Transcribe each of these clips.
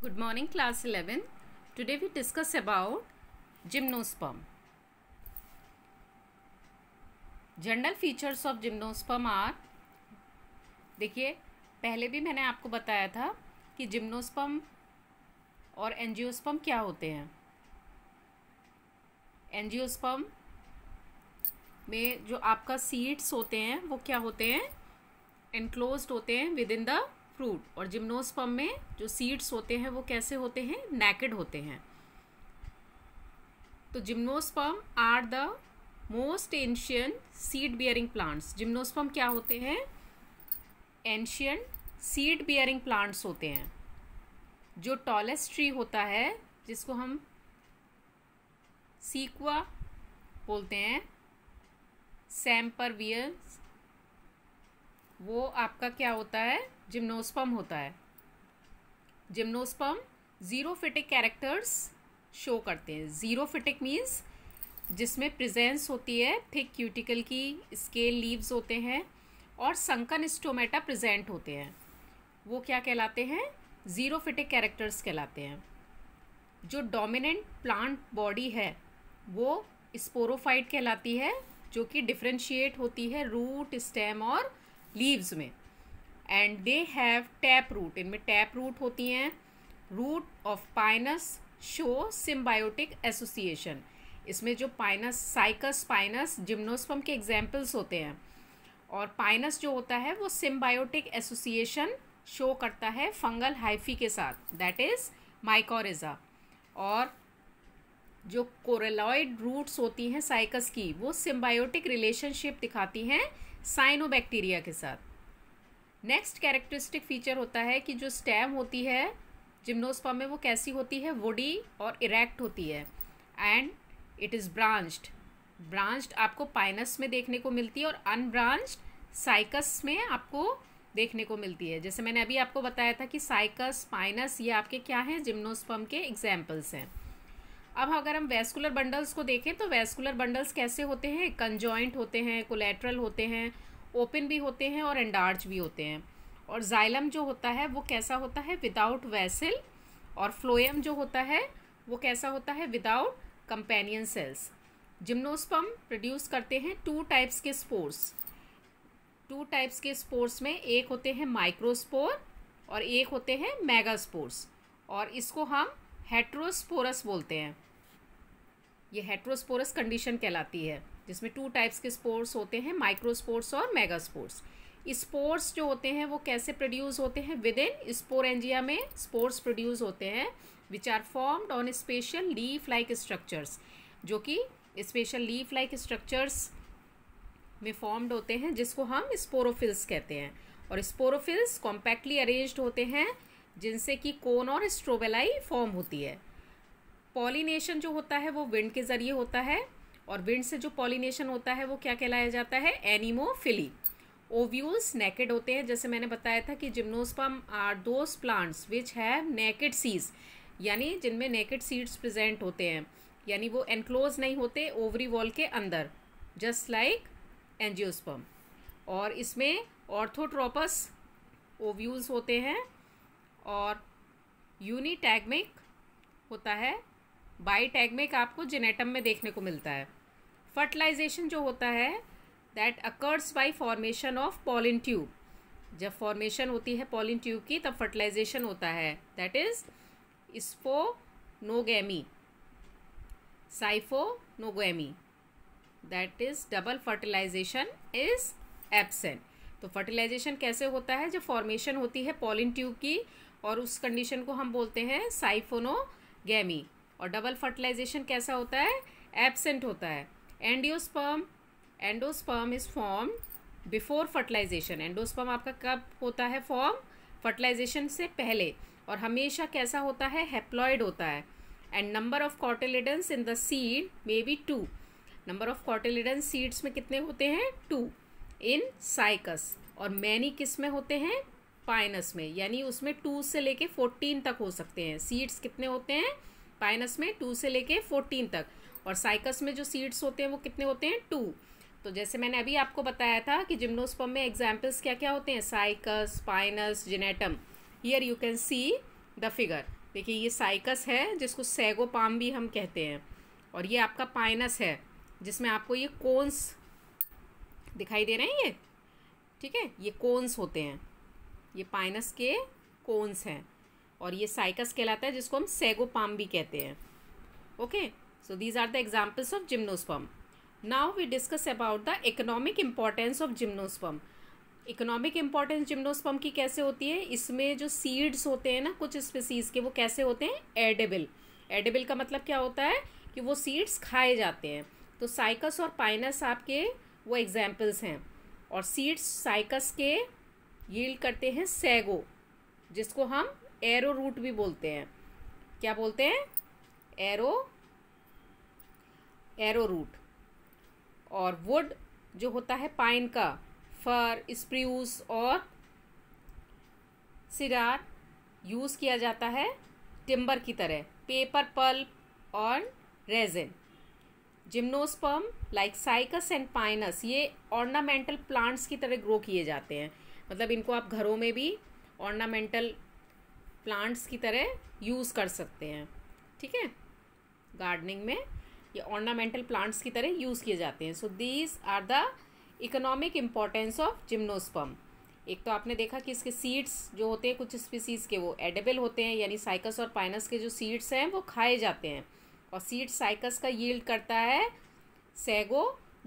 Good morning class 11. Today we discuss about gymnosperm. General features of gymnosperm are देखिए पहले भी मैंने आपको बताया था कि जिम्नोस्पम और एंजियोस्पम क्या होते हैं एंजियोस्पम में जो आपका सीड्स होते हैं वो क्या होते हैं एनक्लोज होते हैं विद इन द फ्रूट और जिम्नोस्पम में जो सीड्स होते हैं वो कैसे होते हैं नेकेड होते हैं तो gymnosperm are the most ancient seed bearing plants gymnosperm क्या होते हैं एंशियंट सीड बियरिंग प्लांट्स होते हैं जो टॉलेस्ट ट्री होता है जिसको हम सीक्वा बोलते हैं सैम्पर वियर वो आपका क्या होता है जिम्नोस्पम होता है gymnosperm xerophytic characters show करते हैं ज़ीरो फिटिक मीन्स जिसमें प्रेजेंस होती है थिक क्यूटिकल की स्केल लीव्स होते हैं और संकन स्टोमेटा प्रेजेंट होते हैं वो क्या कहलाते हैं ज़ीरो फिटिक कैरेक्टर्स कहलाते हैं जो डोमिनेंट प्लांट बॉडी है वो स्पोरोफाइट कहलाती है जो कि डिफ्रेंशिएट होती है रूट स्टेम और लीव्स में and they have tap root इनमें टैप रूट होती हैं root of Pinus show symbiotic association इसमें जो पाइनस साइकस पाइनस जिम्नोस्पम के एग्जाम्पल्स होते हैं और पाइनस जो होता है वो सिम्बायोटिक एसोसिएशन शो करता है फंगल हाइफी के साथ दैट इज़ माइकोरेजा और जो कोरेलॉइड रूट्स होती हैं साइकस की वो सिम्बायोटिक रिलेशनशिप दिखाती हैं साइनोबैक्टीरिया के साथ नेक्स्ट कैरेक्टरिस्टिक फीचर होता है कि जो स्टेम होती है जिम्नोस्पर्म में वो कैसी होती है वोडी और इरेक्ट होती है and it is branched branched आपको पाइनस में देखने को मिलती है और अनब्रांच्ड साइकस में आपको देखने को मिलती है जैसे मैंने अभी आपको बताया था कि साइकस पाइनस ये आपके क्या हैं जिम्नोस्पर्म के एग्जाम्पल्स हैं अब अगर हम वेस्कुलर बंडल्स को देखें तो वेस्कुलर बंडल्स कैसे होते हैं कंजॉइंट होते हैं कोलेट्रल होते हैं ओपन भी होते हैं और एंडार्च भी होते हैं और जाइलम जो होता है वो कैसा होता है विदाउट वैसल और फ्लोएम जो होता है वो कैसा होता है without companion cells gymnosperm produce करते हैं टू टाइप्स के स्पोर्स टू टाइप्स के स्पोर्स में एक होते हैं माइक्रोस्पोर और एक होते हैं मेगास्पोर्स और इसको हम हेट्रोस्पोरस बोलते हैं ये हेट्रोस्पोरस कंडीशन कहलाती है जिसमें टू टाइप्स के स्पोर्स होते हैं माइक्रोस्पोर्स और मेगा स्पोर्स जो होते हैं वो कैसे प्रोड्यूस होते हैं विद इन स्पोरेंजिया में स्पोर्स प्रोड्यूस होते हैं which are formed on special leaf like structures जो कि स्पेशल लीफ लाइक स्ट्रक्चर्स में फॉर्म्ड होते हैं जिसको हम स्पोरोफिल्स कहते हैं और स्पोरोफिल्स कॉम्पैक्टली अरेंज्ड होते हैं जिनसे कि कोन और स्ट्रोबेलाई फॉर्म होती है पॉलिनेशन जो होता है वो विंड के ज़रिए होता है और विंड से जो पॉलिनेशन होता है वो क्या कहलाया जाता है एनिमोफिली ओव्यूल्स नेकेड होते हैं जैसे मैंने बताया था कि gymnosperm are those plants which have naked seeds यानी जिनमें नेकेड सीड्स प्रेजेंट होते हैं यानी वो एनक्लोज नहीं होते ओवरी वॉल के अंदर जस्ट लाइक एनजियोस्पम और इसमें ऑर्थोट्रोपस ओव्यूल्स होते हैं और यूनिटैगमिक होता है बाई टैग में आपको जेनेटम में देखने को मिलता है फर्टिलाइजेशन जो होता है that occurs by formation of pollen tube जब फॉर्मेशन होती है पॉलिन ट्यूब की तब फर्टिलाइजेशन होता है that is siphonogamy siphonogamy that is double fertilisation is absent तो फर्टिलाइजेशन कैसे होता है जब फॉर्मेशन होती है पॉलिन ट्यूब की और उस कंडीशन को हम बोलते हैं साइफोनोगेमी और डबल फर्टिलाइजेशन कैसा होता है एबसेंट होता है endosperm endosperm is form before fertilisation endosperm आपका कब होता है फॉर्म फर्टिलाइजेशन से पहले और हमेशा कैसा होता है हेप्लॉयड होता है and number of cotyledons in the seed may be two number of cotyledon seeds में कितने होते हैं टू इन साइकस और मैनी किस में होते हैं पाइनस में यानी उसमें टू से लेके फोर्टीन तक हो सकते हैं सीड्स कितने होते हैं पाइनस में टू से लेके फोर्टीन तक और साइकस में जो सीड्स होते हैं वो कितने होते हैं टू तो जैसे मैंने अभी आपको बताया था कि जिम्नोस्पम में एग्जाम्पल्स क्या क्या होते हैं Cycas Pinus Gnetum here you can see the figure देखिए ये साइकस है जिसको सैगो पाम भी हम कहते हैं और ये आपका पाइनस है जिसमें आपको ये कोन्स दिखाई दे रहे हैं ये ठीक है ये कोन्स होते हैं ये पाइनस के कोन्स हैं और ये साइकस कहलाता है जिसको हम सेगोपाम भी कहते हैं okay so these are the examples of gymnosperm now we discuss about the economic importance of gymnosperm economic importance gymnosperm की कैसे होती है इसमें जो सीड्स होते हैं ना कुछ स्पीसीज़ के वो कैसे होते हैं एडेबल एडेबल का मतलब क्या होता है कि वो सीड्स खाए जाते हैं तो साइकस और पाइनस आपके वो एग्जाम्पल्स हैं और सीड्स साइकस के यील्ड करते हैं सैगो जिसको हम एरो रूट भी बोलते हैं क्या बोलते हैं एरो एरो रूट और वुड जो होता है पाइन का फर स्प्रूस और सिरार यूज़ किया जाता है टिम्बर की तरह पेपर पल्प और resin gymnosperm like Cycas and Pinus ये ऑर्नामेंटल प्लांट्स की तरह ग्रो किए जाते हैं मतलब इनको आप घरों में भी ऑर्नामेंटल प्लांट्स की तरह यूज़ कर सकते हैं ठीक है गार्डनिंग में ये ऑर्नामेंटल प्लांट्स की तरह यूज़ किए जाते हैं so these are the economic importance of gymnosperm एक तो आपने देखा कि इसके सीड्स जो होते हैं कुछ स्पीसीज़ के वो एडेबल होते हैं यानी साइकस और पाइनस के जो सीड्स हैं वो खाए जाते हैं और सीड्स साइकस का यील्ड करता है सैगो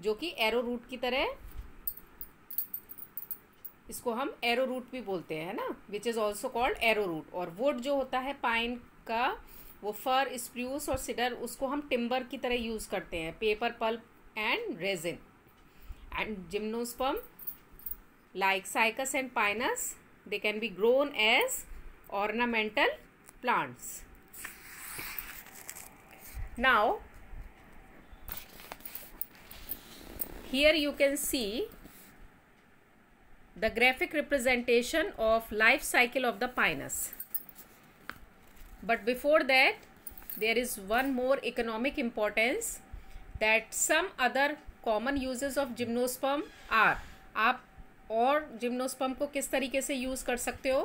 जो कि एरो रूट की तरह इसको हम एरो रूट भी बोलते हैं ना which is also called arrow root और वुड जो होता है पाइन का वो फर स्प्रूस और सिडर उसको हम टिम्बर की तरह यूज़ करते हैं paper pulp and resin and gymnosperm like Cycas and Pinus they can be grown as ornamental plants now here you can see the graphic representation of life cycle of the pinus. But before that, there is one more economic importance that some other common uses of gymnosperm are. aap aur gymnosperm ko kis tarike se use kar sakte ho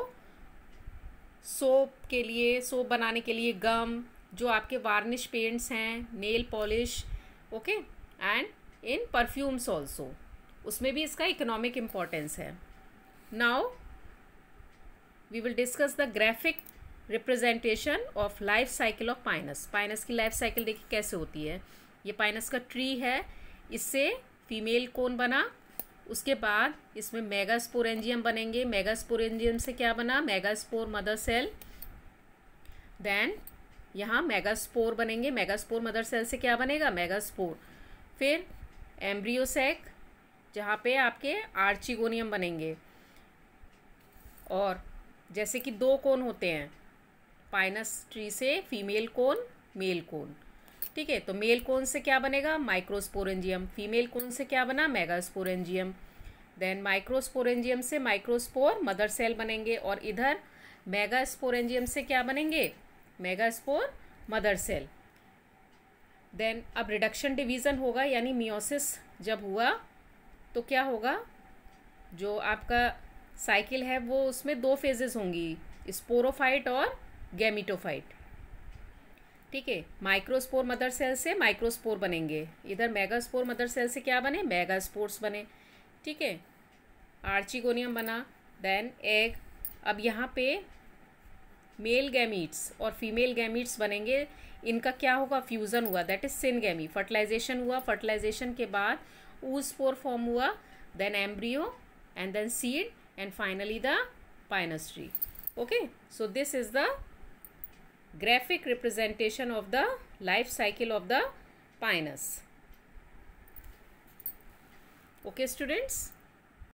soap ke liye soap banane ke liye gum jo aapke varnish paints hain nail polish okay and in perfumes also उसमें भी इसका economic importance है now we will discuss the graphic representation of life cycle of Pinus Pinus की life cycle देखिए कैसे होती है ये पाइनस का ट्री है इससे फीमेल कौन बना उसके बाद इसमें मेगास्पोरेंजियम बनेंगे मेगास्पोरेंजियम से क्या बना मेगास्पोर मदर सेल देन यहाँ मेगास्पोर बनेंगे मेगास्पोर मदर सेल से क्या बनेगा मेगास्पोर फिर एम्ब्रियोसेक जहाँ पे आपके आर्चिगोनियम बनेंगे और जैसे कि दो कोन होते हैं पाइनस ट्री से फीमेल कोन मेल कोन ठीक है तो मेल कोन से क्या बनेगा माइक्रोस्पोरेंजियम फीमेल कोन से क्या बना मेगास्पोरेंजियम देन माइक्रोस्पोरेंजियम से माइक्रोस्पोर मदर सेल बनेंगे और इधर मेगास्पोरेंजियम से क्या बनेंगे मेगास्पोर मदर सेल देन अब रिडक्शन डिवीज़न होगा यानी मियोसिस जब हुआ तो क्या होगा जो आपका साइकिल है वो उसमें दो फेजेस होंगी स्पोरोफाइट और गैमिटोफाइट ठीक है माइक्रोस्पोर मदर सेल से माइक्रोस्पोर बनेंगे इधर मेगास्पोर मदर सेल से क्या बने मेगास्पोर्स बने ठीक है आर्चिगोनियम बना देन एग अब यहाँ पे मेल गैमीट्स और फीमेल गैमीट्स बनेंगे इनका क्या होगा फ्यूज़न हुआ that is syngamy fertilisation हुआ फर्टिलाइजेशन के बाद Oospore spore form then embryo and then seed and finally the pinus tree okay so this is the graphic representation of the life cycle of the pinus okay students